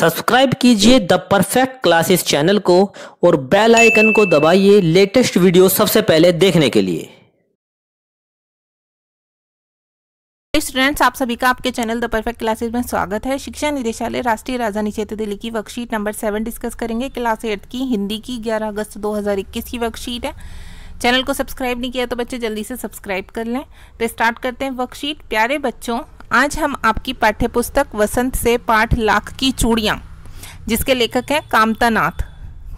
subscribe कीजिए the perfect classes channel को और बेल आइकन को दबाइए लेटेस्ट वीडियो सबसे पहले देखने के लिए स्टूडेंट्स आप सभी का आपके चैनल द परफेक्ट क्लासेस में स्वागत है शिक्षा निदेशालय राष्ट्रीय राजधानी क्षेत्र दिल्ली की वर्कशीट नंबर सेवन डिस्कस करेंगे क्लास एट की हिंदी की ग्यारह अगस्त दो की वर्कशीट है चैनल को सब्सक्राइब नहीं किया तो बच्चे जल्दी से सब्सक्राइब कर लें तो स्टार्ट करते हैं वर्कशीट प्यारे बच्चों आज हम आपकी पाठ्यपुस्तक वसंत से पाठ लाख की चूड़ियाँ जिसके लेखक हैं कामता नाथ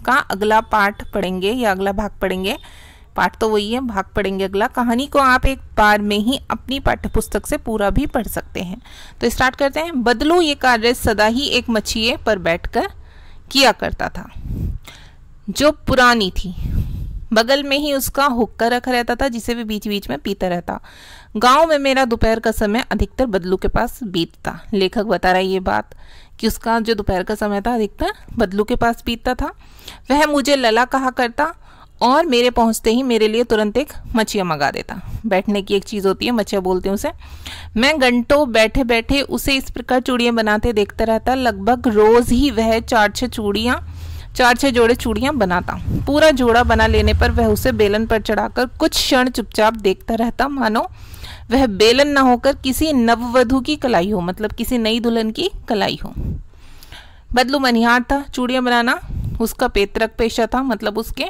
का अगला पाठ पढ़ेंगे या अगला भाग पढ़ेंगे पाठ तो वही है भाग पढ़ेंगे अगला कहानी को आप एक बार में ही अपनी पाठ्यपुस्तक से पूरा भी पढ़ सकते हैं तो स्टार्ट करते हैं बदलो ये कार्य सदा ही एक मछिए पर बैठकर किया करता था जो पुरानी थी बगल में ही उसका हुक्का रखा रहता था जिसे भी बीच बीच में पीता रहता गांव में मेरा दोपहर का समय अधिकतर बदलू के पास बीतता लेखक बता रहा है ये बात कि उसका जो दोपहर का समय था अधिकतर बदलू के पास बीतता था वह मुझे लला कहा करता और मेरे पहुंचते ही मेरे लिए तुरंत एक मछिया मंगा देता बैठने की एक चीज़ होती है मछिया बोलते हैं उसे मैं घंटों बैठे बैठे उसे इस प्रकार चूड़ियाँ बनाते देखता रहता लगभग रोज़ ही वह चार छः चूड़ियाँ चार छह जोड़े चूड़ियां बनाता पूरा जोड़ा बना लेने पर वह उसे बेलन पर चढ़ाकर कुछ क्षण चुपचाप देखता रहता मानो वह बेलन ना होकर किसी नववधु की कलाई हो मतलब किसी नई दुल्हन की कलाई हो बदलू मनिहार था चूड़ियां बनाना उसका पेतरक पेशा था मतलब उसके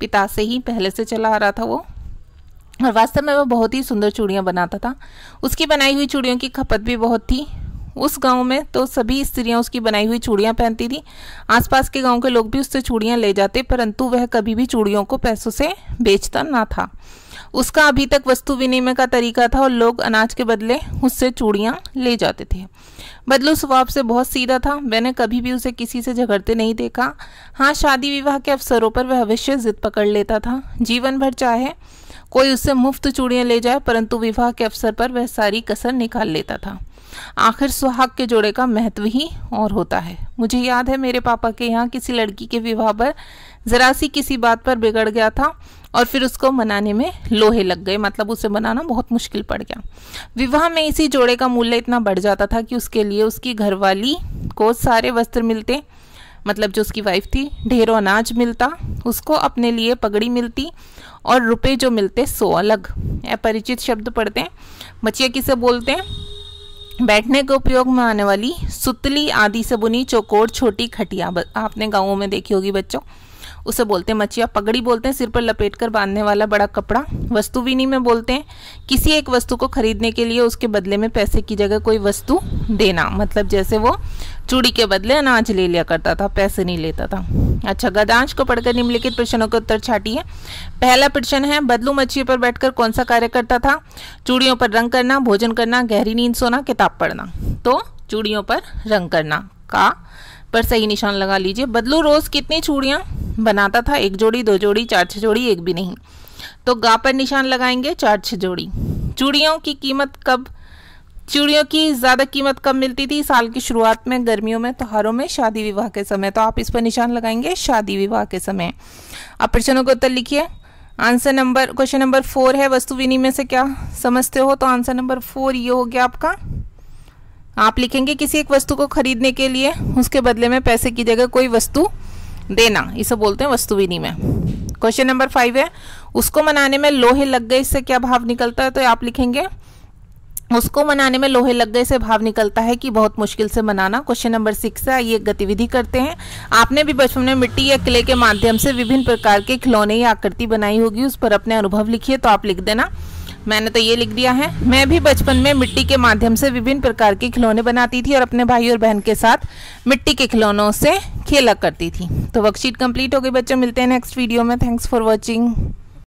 पिता से ही पहले से चला आ रहा था वो और वास्तव में वह बहुत ही सुंदर चूड़ियां बनाता था उसकी बनाई हुई चूड़ियों की खपत भी बहुत थी उस गांव में तो सभी स्त्रियां उसकी बनाई हुई चूड़ियां पहनती थी आसपास के गांव के लोग भी उससे चूड़ियां ले जाते परंतु वह कभी भी चूड़ियों को पैसों से बेचता ना था उसका अभी तक वस्तु विनिमय का तरीका था और लोग अनाज के बदले उससे चूड़ियाँ ले जाते थे बदलू स्वभाव से बहुत सीधा था मैंने कभी भी उसे किसी से झगड़ते नहीं देखा हाँ शादी विवाह के अवसरों पर वह अवश्य जिद पकड़ लेता था जीवन भर चाहे कोई उससे मुफ्त चूड़ियाँ ले जाए परंतु विवाह के अवसर पर वह सारी कसर निकाल लेता था आखिर सुहाग के जोड़े का महत्व ही और होता है मुझे याद है मेरे पापा के यहाँ किसी लड़की के विवाह पर ज़रा सी किसी बात पर बिगड़ गया था और फिर उसको मनाने में लोहे लग गए मतलब उसे मनाना बहुत मुश्किल पड़ गया विवाह में इसी जोड़े का मूल्य इतना बढ़ जाता था कि उसके लिए उसकी घरवाली को सारे वस्त्र मिलते मतलब जो उसकी वाइफ थी ढेरों अनाज मिलता उसको अपने लिए पगड़ी मिलती और रुपए जो मिलते सो अलग अपरिचित शब्द पढ़ते हैं बचिया किसे बोलते हैं बैठने के उपयोग में आने वाली सुतली आदि से बुनी चौकोर छोटी खटिया आपने गाँवों में देखी होगी बच्चों उसे बोलते हैं मचिया पगड़ी बोलते हैं सिर पर लपेट कर बांधने वाला बड़ा कपड़ा वस्तु भी नहीं में बोलते हैं किसी एक वस्तु को खरीदने के लिए उसके बदले में पैसे की जगह कोई वस्तु देना मतलब जैसे वो चूड़ी के बदले अनाज ले लिया करता था पैसे नहीं लेता था अच्छा गदांश को पढ़कर निम्नलिखित प्रश्नों के उत्तर छाटिए पहला प्रश्न है बदलू मछली पर बैठकर कौन सा कार्य करता था चूड़ियों पर रंग करना भोजन करना गहरी नींद सोना किताब पढ़ना तो चूड़ियों पर रंग करना का पर सही निशान लगा लीजिए बदलू रोज कितनी चूड़ियाँ बनाता था एक जोड़ी दो जोड़ी चार छः जोड़ी एक भी नहीं तो गा पर निशान लगाएंगे चार छः जोड़ी चूड़ियों की कीमत कब चूड़ियों की ज़्यादा कीमत कब मिलती थी साल की शुरुआत में गर्मियों में त्योहारों में शादी विवाह के समय तो आप इस पर निशान लगाएंगे शादी विवाह के समय आप प्रश्नों का उत्तर लिखिए answer number question number four है वस्तु विनिमय से क्या समझते हो तो आंसर नंबर फोर ये हो गया आपका आप लिखेंगे किसी एक वस्तु को खरीदने के लिए उसके बदले में पैसे की जगह कोई वस्तु देना इसे बोलते हैं वस्तु विनिमय क्वेश्चन नंबर फाइव है उसको मनाने में लोहे लग गए इससे क्या भाव निकलता है तो आप लिखेंगे उसको मनाने में लोहे लग गए से भाव निकलता है कि बहुत मुश्किल से मनाना क्वेश्चन नंबर सिक्स है ये गतिविधि करते हैं आपने भी बचपन में मिट्टी या किले के माध्यम से विभिन्न प्रकार के खिलौने या आकृति बनाई होगी उस पर अपने अनुभव लिखिए तो आप लिख देना मैंने तो ये लिख दिया है मैं भी बचपन में मिट्टी के माध्यम से विभिन्न प्रकार के खिलौने बनाती थी और अपने भाई और बहन के साथ मिट्टी के खिलौनों से खेला करती थी तो वर्कशीट कंप्लीट हो गई बच्चों मिलते हैं नेक्स्ट वीडियो में थैंक्स फॉर वॉचिंग